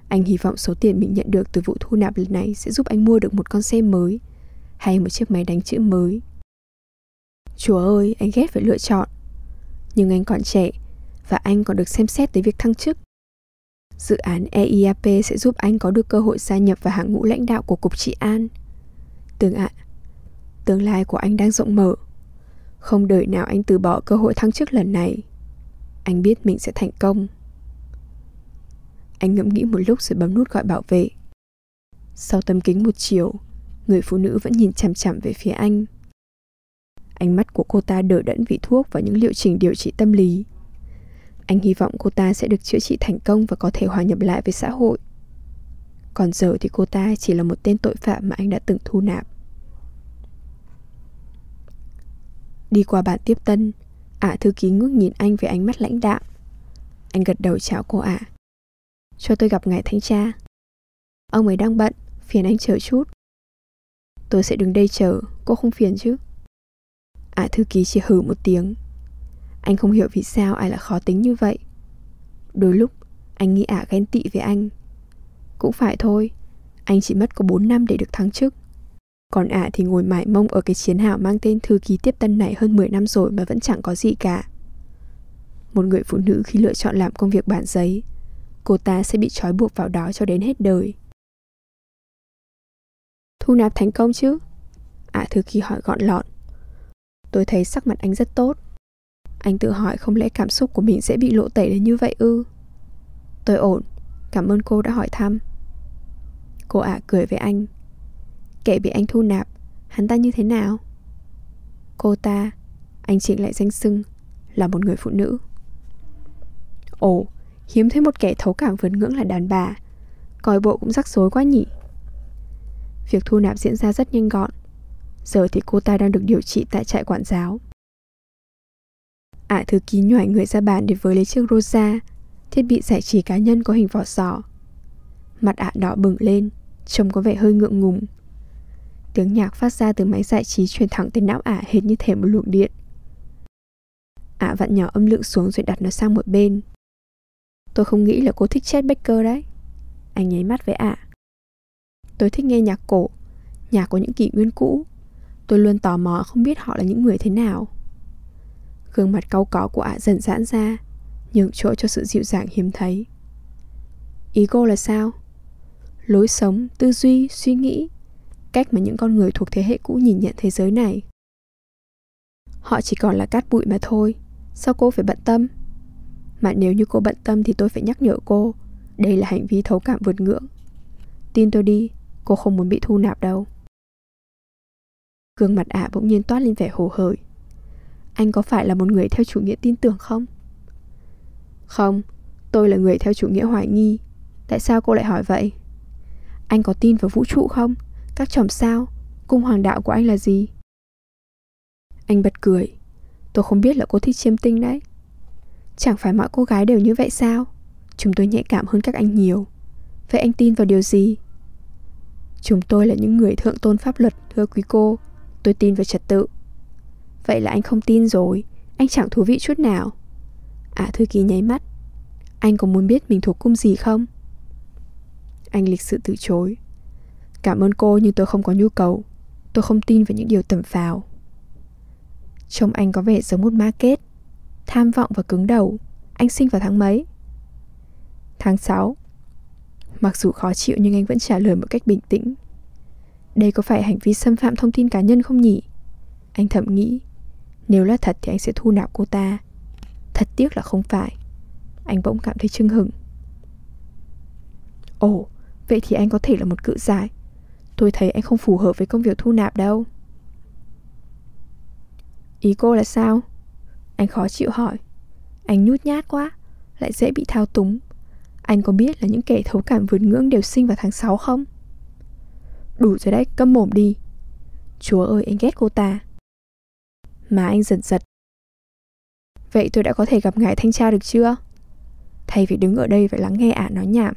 Anh hy vọng số tiền mình nhận được từ vụ thu nạp lần này sẽ giúp anh mua được một con xe mới hay một chiếc máy đánh chữ mới. Chúa ơi, anh ghét phải lựa chọn. Nhưng anh còn trẻ, và anh còn được xem xét tới việc thăng chức. Dự án EIAP sẽ giúp anh có được cơ hội gia nhập vào hàng ngũ lãnh đạo của Cục Trị An. Tương ạ, tương lai của anh đang rộng mở. Không đợi nào anh từ bỏ cơ hội thăng chức lần này. Anh biết mình sẽ thành công. Anh ngẫm nghĩ một lúc rồi bấm nút gọi bảo vệ. Sau tấm kính một chiều, người phụ nữ vẫn nhìn chằm chằm về phía anh. Ánh mắt của cô ta đỡ đẫn vị thuốc và những liệu trình điều trị tâm lý anh hy vọng cô ta sẽ được chữa trị thành công và có thể hòa nhập lại với xã hội. Còn giờ thì cô ta chỉ là một tên tội phạm mà anh đã từng thu nạp. Đi qua bạn tiếp tân, ả à, thư ký ngước nhìn anh với ánh mắt lãnh đạm. Anh gật đầu chào cô ả. À. Cho tôi gặp ngài thanh tra. Ông ấy đang bận, phiền anh chờ chút. Tôi sẽ đứng đây chờ, cô không phiền chứ? Ả à, thư ký chỉ hử một tiếng anh không hiểu vì sao ai lại khó tính như vậy Đôi lúc anh nghĩ ả ghen tị với anh Cũng phải thôi Anh chỉ mất có 4 năm để được thăng chức Còn ả thì ngồi mải mông ở cái chiến hào mang tên thư ký tiếp tân này hơn 10 năm rồi mà vẫn chẳng có gì cả Một người phụ nữ khi lựa chọn làm công việc bản giấy Cô ta sẽ bị trói buộc vào đó cho đến hết đời Thu nạp thành công chứ? Ả thư ký hỏi gọn lọn Tôi thấy sắc mặt anh rất tốt anh tự hỏi không lẽ cảm xúc của mình sẽ bị lộ tẩy đến như vậy ư? Tôi ổn, cảm ơn cô đã hỏi thăm. Cô ả à cười với anh. kẻ bị anh thu nạp, hắn ta như thế nào? Cô ta, anh Trịnh lại danh xưng, là một người phụ nữ. Ồ, hiếm thấy một kẻ thấu cảm vượt ngưỡng là đàn bà. Coi bộ cũng rắc rối quá nhỉ. Việc thu nạp diễn ra rất nhanh gọn. Giờ thì cô ta đang được điều trị tại trại quản giáo. Ả à, thư ký nhòi người ra bàn để với lấy chiếc rosa, thiết bị giải trí cá nhân có hình vỏ sò. Mặt Ả đỏ bừng lên, trông có vẻ hơi ngượng ngùng. Tiếng nhạc phát ra từ máy giải trí truyền thẳng tới não Ả à, hệt như thể một luồng điện. Ả vặn nhỏ âm lượng xuống rồi đặt nó sang một bên. Tôi không nghĩ là cô thích Chet Baker đấy. Anh nháy mắt với Ả. Tôi thích nghe nhạc cổ, nhạc có những kỷ nguyên cũ. Tôi luôn tò mò không biết họ là những người thế nào. Gương mặt cau có của ả dần giãn ra Nhường chỗ cho sự dịu dàng hiếm thấy Ý cô là sao? Lối sống, tư duy, suy nghĩ Cách mà những con người thuộc thế hệ cũ nhìn nhận thế giới này Họ chỉ còn là cát bụi mà thôi Sao cô phải bận tâm? Mà nếu như cô bận tâm thì tôi phải nhắc nhở cô Đây là hành vi thấu cảm vượt ngưỡng Tin tôi đi, cô không muốn bị thu nạp đâu Gương mặt ả bỗng nhiên toát lên vẻ hồ hởi anh có phải là một người theo chủ nghĩa tin tưởng không? Không, tôi là người theo chủ nghĩa hoài nghi. Tại sao cô lại hỏi vậy? Anh có tin vào vũ trụ không? Các chòm sao? Cung hoàng đạo của anh là gì? Anh bật cười. Tôi không biết là cô thích chiêm tinh đấy. Chẳng phải mọi cô gái đều như vậy sao? Chúng tôi nhạy cảm hơn các anh nhiều. Vậy anh tin vào điều gì? Chúng tôi là những người thượng tôn pháp luật, thưa quý cô. Tôi tin vào trật tự, Vậy là anh không tin rồi Anh chẳng thú vị chút nào À thư ký nháy mắt Anh có muốn biết mình thuộc cung gì không? Anh lịch sự từ chối Cảm ơn cô nhưng tôi không có nhu cầu Tôi không tin vào những điều tầm phào Trông anh có vẻ giống một ma kết Tham vọng và cứng đầu Anh sinh vào tháng mấy? Tháng 6 Mặc dù khó chịu nhưng anh vẫn trả lời một cách bình tĩnh Đây có phải hành vi xâm phạm thông tin cá nhân không nhỉ? Anh thầm nghĩ nếu là thật thì anh sẽ thu nạp cô ta Thật tiếc là không phải Anh bỗng cảm thấy chưng hửng Ồ, vậy thì anh có thể là một cự giải Tôi thấy anh không phù hợp với công việc thu nạp đâu Ý cô là sao? Anh khó chịu hỏi Anh nhút nhát quá Lại dễ bị thao túng Anh có biết là những kẻ thấu cảm vượt ngưỡng đều sinh vào tháng 6 không? Đủ rồi đấy, câm mồm đi Chúa ơi anh ghét cô ta mà anh giật giật Vậy tôi đã có thể gặp ngài thanh tra được chưa? Thay vì đứng ở đây phải lắng nghe ả nói nhảm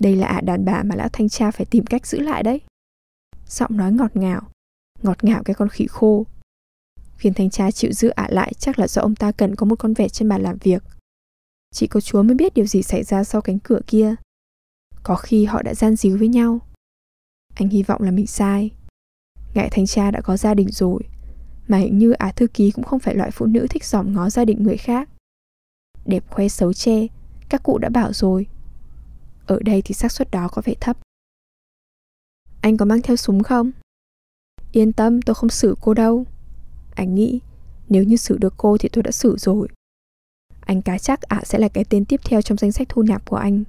Đây là ả đàn bà mà lão thanh tra phải tìm cách giữ lại đấy Giọng nói ngọt ngào Ngọt ngào cái con khỉ khô Khiến thanh tra chịu giữ ả lại chắc là do ông ta cần có một con vẹt trên bàn làm việc Chỉ có chúa mới biết điều gì xảy ra sau cánh cửa kia Có khi họ đã gian díu với nhau Anh hy vọng là mình sai Ngại thanh tra đã có gia đình rồi mà hình như Á Thư Ký cũng không phải loại phụ nữ thích dòm ngó gia đình người khác. Đẹp khoe xấu che, các cụ đã bảo rồi. Ở đây thì xác suất đó có vẻ thấp. Anh có mang theo súng không? Yên tâm, tôi không xử cô đâu. Anh nghĩ, nếu như xử được cô thì tôi đã xử rồi. Anh cá chắc ả à sẽ là cái tên tiếp theo trong danh sách thu nạp của anh.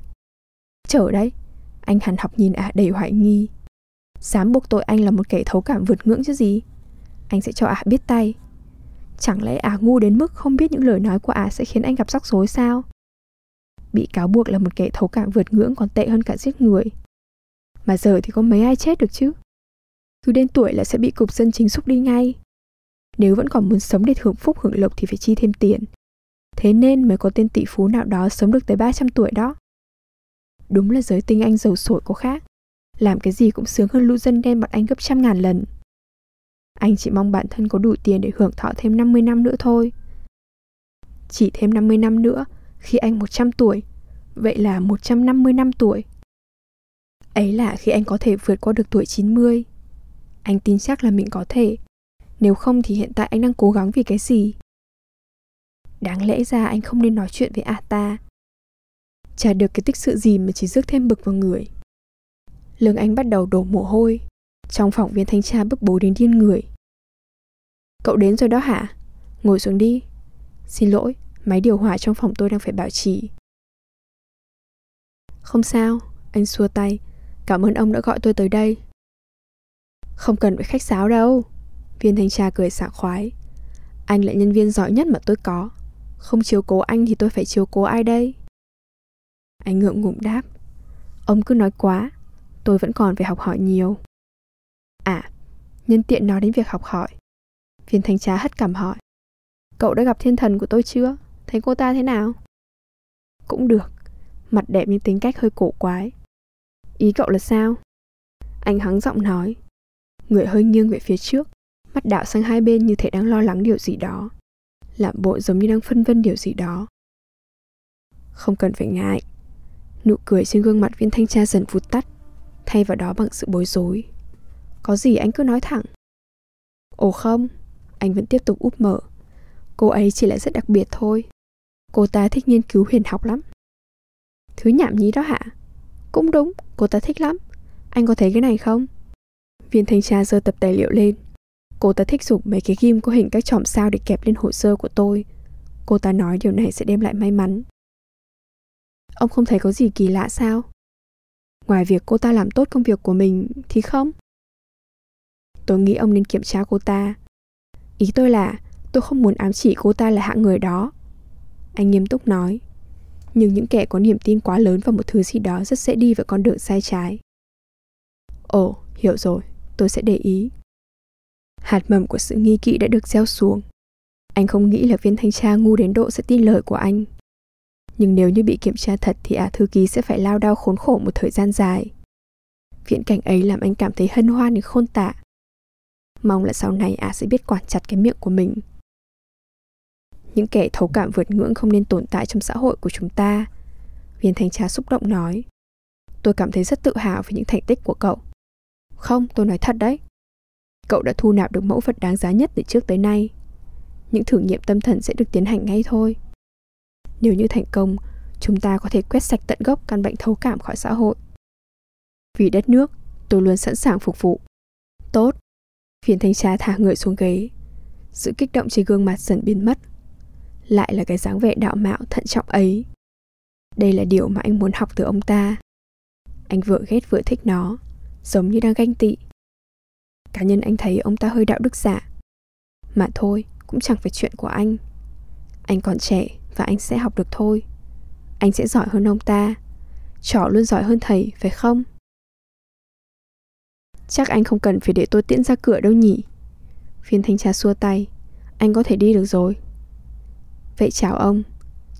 Chờ đấy, anh hằn học nhìn ả à đầy hoài nghi. Dám buộc tội anh là một kẻ thấu cảm vượt ngưỡng chứ gì? anh sẽ cho ả à biết tay. Chẳng lẽ ả à ngu đến mức không biết những lời nói của ả à sẽ khiến anh gặp rắc rối sao? Bị cáo buộc là một kẻ thấu cảm vượt ngưỡng còn tệ hơn cả giết người. Mà giờ thì có mấy ai chết được chứ? Cứ đến tuổi là sẽ bị cục dân chính xúc đi ngay. Nếu vẫn còn muốn sống để hưởng phúc hưởng lộc thì phải chi thêm tiền. Thế nên mới có tên tỷ phú nào đó sống được tới 300 tuổi đó. Đúng là giới tinh anh giàu sổi có khác. Làm cái gì cũng sướng hơn lũ dân đen bọn anh gấp trăm ngàn lần. Anh chỉ mong bản thân có đủ tiền để hưởng thọ thêm 50 năm nữa thôi. Chỉ thêm 50 năm nữa, khi anh 100 tuổi, vậy là 150 năm tuổi. Ấy là khi anh có thể vượt qua được tuổi 90. Anh tin chắc là mình có thể. Nếu không thì hiện tại anh đang cố gắng vì cái gì? Đáng lẽ ra anh không nên nói chuyện với A ta. Chả được cái tích sự gì mà chỉ rước thêm bực vào người. Lương anh bắt đầu đổ mồ hôi. Trong phòng viên thanh tra bức bối đến điên người Cậu đến rồi đó hả? Ngồi xuống đi Xin lỗi, máy điều hòa trong phòng tôi đang phải bảo trì Không sao, anh xua tay Cảm ơn ông đã gọi tôi tới đây Không cần phải khách sáo đâu Viên thanh tra cười sảng khoái Anh là nhân viên giỏi nhất mà tôi có Không chiếu cố anh thì tôi phải chiếu cố ai đây Anh ngượng ngụm đáp Ông cứ nói quá Tôi vẫn còn phải học hỏi nhiều À, nhân tiện nói đến việc học hỏi. Viên thanh tra hất cảm hỏi. Cậu đã gặp thiên thần của tôi chưa? Thấy cô ta thế nào? Cũng được. Mặt đẹp nhưng tính cách hơi cổ quái. Ý cậu là sao? Anh hắng giọng nói. Người hơi nghiêng về phía trước, mắt đạo sang hai bên như thể đang lo lắng điều gì đó. Làm bộ giống như đang phân vân điều gì đó. Không cần phải ngại. Nụ cười trên gương mặt viên thanh tra dần vụt tắt, thay vào đó bằng sự bối rối, có gì anh cứ nói thẳng Ồ không Anh vẫn tiếp tục úp mở Cô ấy chỉ lại rất đặc biệt thôi Cô ta thích nghiên cứu huyền học lắm Thứ nhảm nhí đó hả Cũng đúng, cô ta thích lắm Anh có thấy cái này không? Viên thanh tra giơ tập tài liệu lên Cô ta thích dùng mấy cái ghim có hình các chòm sao để kẹp lên hồ sơ của tôi Cô ta nói điều này sẽ đem lại may mắn Ông không thấy có gì kỳ lạ sao? Ngoài việc cô ta làm tốt công việc của mình thì không Tôi nghĩ ông nên kiểm tra cô ta. Ý tôi là tôi không muốn ám chỉ cô ta là hạng người đó. Anh nghiêm túc nói. Nhưng những kẻ có niềm tin quá lớn vào một thứ gì đó rất dễ đi vào con đường sai trái. Ồ, hiểu rồi, tôi sẽ để ý. Hạt mầm của sự nghi kỵ đã được gieo xuống. Anh không nghĩ là viên thanh tra ngu đến độ sẽ tin lời của anh. Nhưng nếu như bị kiểm tra thật thì ả à, thư ký sẽ phải lao đao khốn khổ một thời gian dài. Viễn cảnh ấy làm anh cảm thấy hân hoan đến khôn tạ mong là sau này ả sẽ biết quản chặt cái miệng của mình những kẻ thấu cảm vượt ngưỡng không nên tồn tại trong xã hội của chúng ta viên thanh tra xúc động nói tôi cảm thấy rất tự hào về những thành tích của cậu không tôi nói thật đấy cậu đã thu nạp được mẫu vật đáng giá nhất từ trước tới nay những thử nghiệm tâm thần sẽ được tiến hành ngay thôi nếu như thành công chúng ta có thể quét sạch tận gốc căn bệnh thấu cảm khỏi xã hội vì đất nước tôi luôn sẵn sàng phục vụ tốt Viên thanh tra thả người xuống ghế Sự kích động trên gương mặt dần biến mất Lại là cái dáng vẻ đạo mạo thận trọng ấy Đây là điều mà anh muốn học từ ông ta Anh vừa ghét vừa thích nó Giống như đang ganh tị Cá nhân anh thấy ông ta hơi đạo đức giả Mà thôi cũng chẳng phải chuyện của anh Anh còn trẻ và anh sẽ học được thôi Anh sẽ giỏi hơn ông ta Trò luôn giỏi hơn thầy phải không Chắc anh không cần phải để tôi tiễn ra cửa đâu nhỉ Viên thanh tra xua tay Anh có thể đi được rồi Vậy chào ông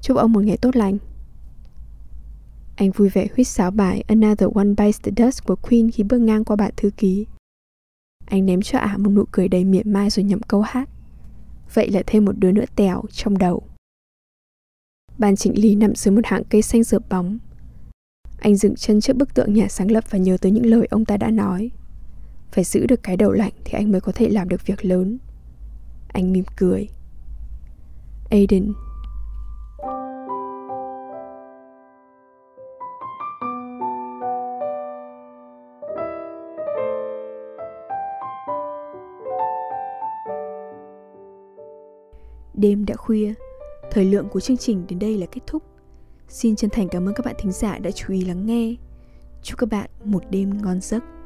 Chúc ông một ngày tốt lành Anh vui vẻ huýt sáo bài Another One Bites the Dust của Queen khi bước ngang qua bạn thư ký Anh ném cho ả một nụ cười đầy mỉa mai rồi nhậm câu hát Vậy là thêm một đứa nữa tèo trong đầu Bàn chỉnh lý nằm dưới một hạng cây xanh rợp bóng Anh dừng chân trước bức tượng nhà sáng lập và nhớ tới những lời ông ta đã nói phải giữ được cái đầu lạnh thì anh mới có thể làm được việc lớn. Anh mỉm cười. Aiden Đêm đã khuya, thời lượng của chương trình đến đây là kết thúc. Xin chân thành cảm ơn các bạn thính giả đã chú ý lắng nghe. Chúc các bạn một đêm ngon giấc.